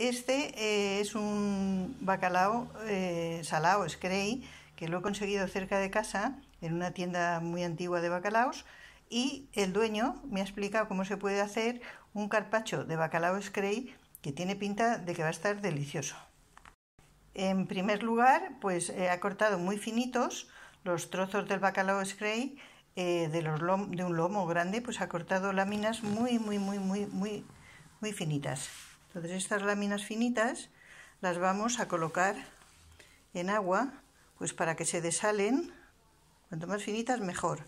Este eh, es un bacalao salado, eh, salao, Scray, que lo he conseguido cerca de casa, en una tienda muy antigua de bacalaos, y el dueño me ha explicado cómo se puede hacer un carpacho de bacalao Scray que tiene pinta de que va a estar delicioso. En primer lugar, pues eh, ha cortado muy finitos los trozos del bacalao Scray de, de un lomo grande, pues ha cortado láminas muy, muy, muy, muy, muy, muy finitas. Entonces estas láminas finitas las vamos a colocar en agua, pues para que se desalen, cuanto más finitas mejor.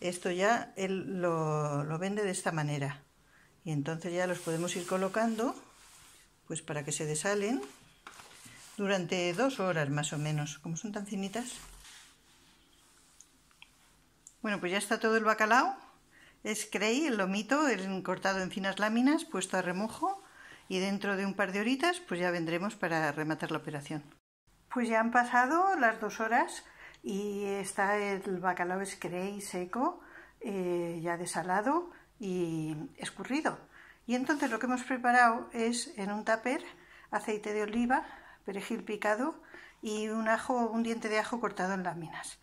Esto ya él lo, vende de esta manera. Y entonces ya los podemos ir colocando, pues para que se desalen durante dos horas más o menos, como son tan finitas. Bueno, pues ya está todo el bacalao. Es crey, el lomito, el cortado en finas láminas, puesto a remojo y dentro de un par de horitas pues ya vendremos para rematar la operación. Pues ya han pasado las dos horas y está el bacalao escreí, seco, eh, ya desalado y escurrido. Y entonces lo que hemos preparado es en un tupper aceite de oliva, perejil picado y un ajo, un diente de ajo cortado en láminas.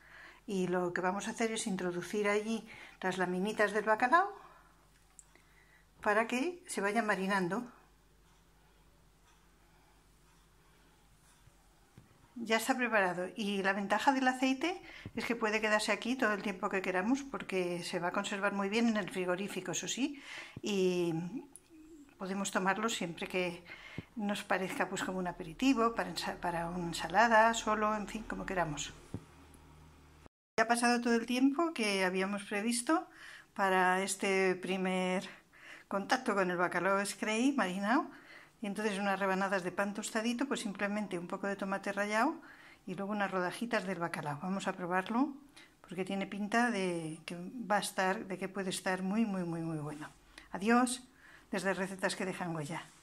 Y lo que vamos a hacer es introducir allí las laminitas del bacalao para que se vaya marinando ya está preparado. Y la ventaja del aceite es que puede quedarse aquí todo el tiempo que queramos porque se va a conservar muy bien en el frigorífico, eso sí. Y podemos tomarlo siempre que nos parezca pues como un aperitivo, para, para una ensalada, solo, en fin, como queramos. Ya ha pasado todo el tiempo que habíamos previsto para este primer contacto con el bacalao scray marinado y entonces unas rebanadas de pan tostadito, pues simplemente un poco de tomate rallado y luego unas rodajitas del bacalao. Vamos a probarlo porque tiene pinta de que va a estar, de que puede estar muy, muy, muy, muy bueno. Adiós desde recetas que dejan huella.